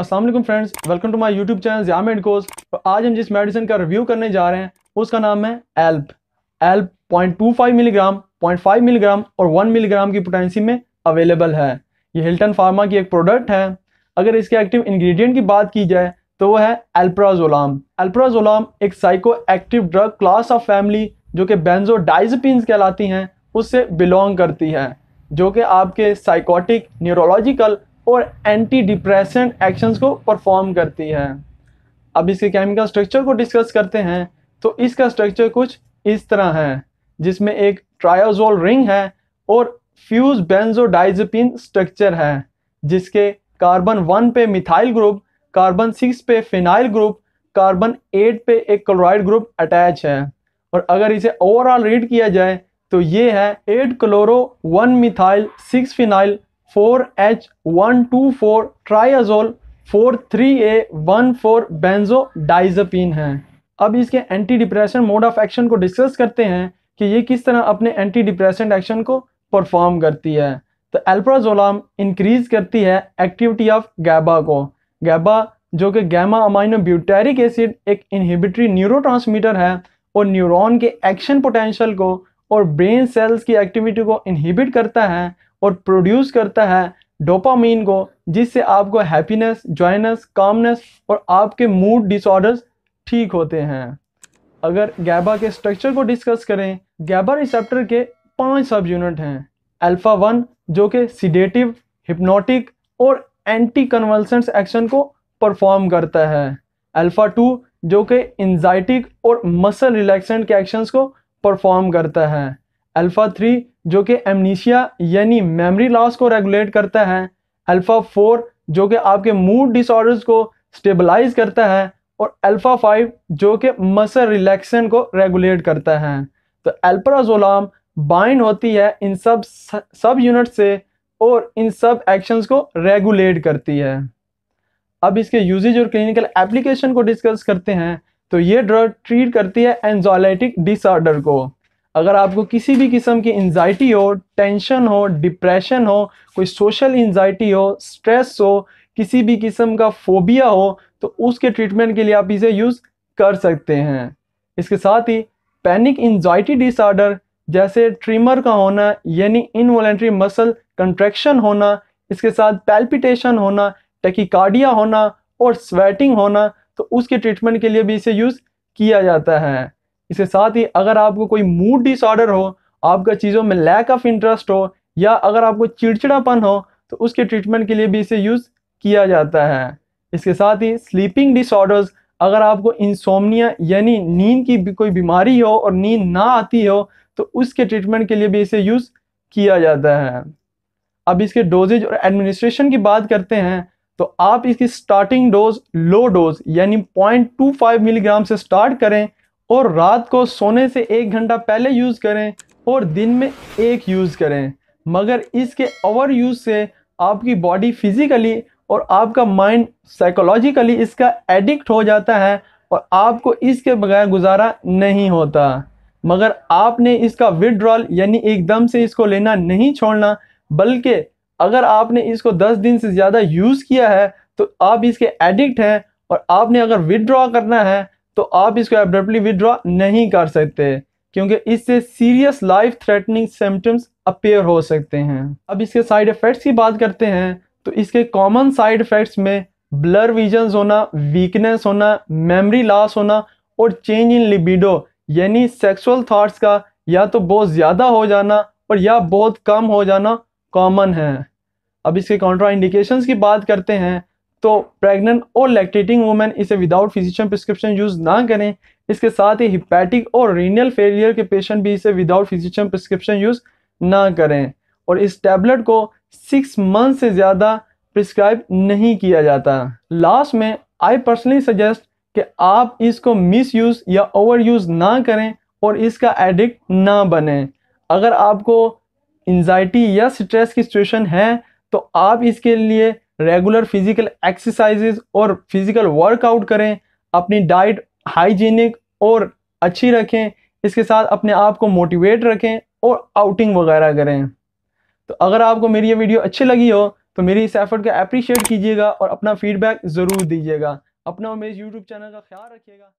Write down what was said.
Aslam friends welcome to my YouTube channel जाम and course आज हम जिस मेडिसिन का रिव्यू करने जा रहे हैं उसका नाम है एल्प एल्प 0.25 मिलीग्राम 0.5 मिलीग्राम और 1 मिलीग्राम की पोटेंसी में अवेलेबल है ये हिल्टन फार्मा की एक प्रोडक्ट है अगर इसके एक्टिव इंग्रेडिएंट की बात की जाए तो वो है एल्प्राजोलाम एल्प्राजोलाम एक psychoactive drug class of family जो कि बेंजोडाइजपिन कहलाती हैं उससे बिलोंग करती है जो कि आपके साइकोटिक न्यूरोलॉजिकल और एंटी डिप्रेशन एक्शंस को परफॉर्म करती है अब इसके केमिकल स्ट्रक्चर को डिस्कस करते हैं तो इसका स्ट्रक्चर कुछ इस तरह है जिसमें एक ट्रायोजोल रिंग है और फ्यूज बेंजोडाइजपिन स्ट्रक्चर है जिसके कार्बन वन पे मिथाइल ग्रुप कार्बन सिक्स पे फिनाइल ग्रुप कार्बन एट पे एक क्लोराइड ग्रुप अटैच है और अगर इसे ओवरऑल रीड किया जाए तो ये है eight chloro one methyl six phenyl four H one two four triazole four three A one four benzodiazepine है अब इसके anti depression mode of action को डिस्कस करते हैं कि ये किस तरह अपने एंटी डिप्रेशन एक्शन को परफॉर्म करती है तो एल्प्राजोलाम इंक्रीज करती है एक्टिविटी ऑफ गैबा को गैबा जो कि गैमा अमाइनो ब्यूटेरिक एसिड एक इनहिबिटरी न्यूरोट्रांसमीटर है और न्यूरॉन के एक्शन पोटेंशियल को और ब्रेन सेल्स की एक्टिविटी को इनहिबिट करता है और प्रोड्यूस करता है डोपामीन को जिससे आपको हैप्पीनेस जॉयनेस कामनेस और आपके मूड डिसऑर्डर्स ठीक होते हैं अगर गैबा के स्ट्रक्चर को डिस्कस करें गैबा रिसेप्टर के पांच सब यूनिट हैं अल्फ़ा वन जो कि सीडेटिव हिप्नोटिक और एंटी कन्वलसेंस एक्शन को परफॉर्म करता है अल्फ़ा टू जो कि इन्जाइटिक और मसल रिलैक्सेंट के एक्शंस को परफॉर्म करता है अल्फ़ा थ्री जो कि एमनीशिया यानी मेमोरी लॉस को रेगुलेट करता है अल्फ़ा फोर जो कि आपके मूड डिसऑर्डर्स को स्टेबलाइज करता है और अल्फ़ा फाइव जो कि मसल रिलैक्सन को रेगुलेट करता है तो एल्पराजोलाम बाइंड होती है इन सब सब यूनिट से और इन सब एक्शंस को रेगुलेट करती है अब इसके यूजेज और क्लिनिकल एप्लीकेशन को डिस्कस करते हैं तो ये ड्रग ट्रीट करती है एनजोलाइटिक डिसऑर्डर को अगर आपको किसी भी किस्म की एनजाइटी हो टेंशन हो डिप्रेशन हो कोई सोशल एनजाइटी हो स्ट्रेस हो किसी भी किस्म का फोबिया हो तो उसके ट्रीटमेंट के लिए आप इसे यूज़ कर सकते हैं इसके साथ ही पैनिक एनजाइटी डिसऑर्डर जैसे ट्रीमर का होना यानी इनवॉलेंट्री मसल कंट्रैक्शन होना इसके साथ पैल्पिटेशन होना टेकिकार्डिया होना और स्वेटिंग होना तो उसके ट्रीटमेंट के लिए भी इसे यूज़ किया जाता है इसके साथ ही अगर आपको कोई मूड डिसऑर्डर हो आपका चीज़ों में लैक ऑफ इंटरेस्ट हो या अगर आपको चिड़चिड़ापन हो तो उसके ट्रीटमेंट के लिए भी इसे यूज़ किया जाता है इसके साथ ही स्लीपिंग डिसऑर्डर्स अगर आपको इंसोमनिया यानी नींद की कोई बीमारी हो और नींद ना आती हो तो उसके ट्रीटमेंट के लिए भी इसे यूज़ किया जाता है अब इसके डोजेज और एडमिनिस्ट्रेशन की बात करते हैं तो आप इसकी स्टार्टिंग डोज लो डोज यानी 0.25 मिलीग्राम से स्टार्ट करें और रात को सोने से एक घंटा पहले यूज़ करें और दिन में एक यूज़ करें मगर इसके ओवर यूज़ से आपकी बॉडी फिज़िकली और आपका माइंड साइकोलॉजिकली इसका एडिक्ट हो जाता है और आपको इसके बगैर गुजारा नहीं होता मगर आपने इसका विड्रॉल यानी एकदम से इसको लेना नहीं छोड़ना बल्कि अगर आपने इसको 10 दिन से ज़्यादा यूज़ किया है तो आप इसके एडिक्ट हैं और आपने अगर विड्रॉ करना है तो आप इसको एब्रप्टली विदड्रॉ नहीं कर सकते क्योंकि इससे serious life threatening symptoms appear हो सकते हैं अब इसके साइड इफ़ेक्ट्स की बात करते हैं तो इसके कॉमन साइड इफ़ेक्ट्स में ब्लर विजन होना वीकनेस होना मेमोरी लॉस होना और चेंज इन लिबिडो यानी सेक्सुअल थाट्स का या तो बहुत ज़्यादा हो जाना और या बहुत कम हो जाना कॉमन है अब इसके कॉन्ट्रा इंडिकेशंस की बात करते हैं तो प्रेग्नेंट और लैक्टेटिंग वुमेन इसे विदाउट फिजिशियन प्रिस्क्रिप्शन यूज़ ना करें इसके साथ ही हिपैटिक और रीनियल फेलियर के पेशेंट भी इसे विदाउट फिजिशियन प्रिस्क्रिप्शन यूज़ ना करें और इस टैबलेट को सिक्स मंथ से ज़्यादा प्रिस्क्राइब नहीं किया जाता लास्ट में आई पर्सनली सजेस्ट कि आप इसको मिस यूज़ या ओवर यूज़ ना करें और इसका एडिक्ट ना बने अगर आपको एनजाइटी या स्ट्रेस की सिचुएशन है तो आप इसके लिए रेगुलर फिजिकल एक्सरसाइजेज और फिजिकल वर्कआउट करें अपनी डाइट हाइजीनिक और अच्छी रखें इसके साथ अपने आप को मोटिवेट रखें और आउटिंग वगैरह करें तो अगर आपको मेरी ये वीडियो अच्छी लगी हो तो मेरी इस एफर्ट को अप्रिशिएट कीजिएगा और अपना फीडबैक ज़रूर दीजिएगा अपना और मेरे यूट्यूब चैनल का ख्याल रखिएगा